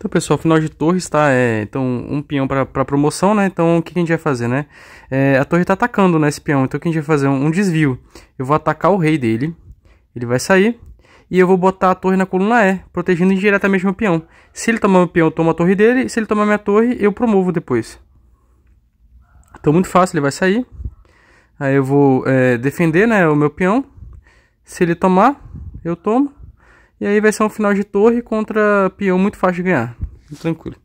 Então, pessoal, final de torres, tá? É, então, um peão para promoção, né? Então, o que, a gente vai fazer, né? É, a torre tá atacando, né, esse peão. Então, o que a gente vai fazer? Um, um desvio. Eu vou atacar o rei dele. Ele vai sair. E eu vou botar a torre na coluna E, protegendo indiretamente meu peão. Se ele tomar o peão, eu tomo a torre dele. Se ele tomar minha torre, eu promovo depois. Então, muito fácil, ele vai sair. Aí eu vou é, defender, né, o meu peão. Se ele tomar, eu tomo. E aí vai ser um final de torre contra peão muito fácil de ganhar. Tranquilo.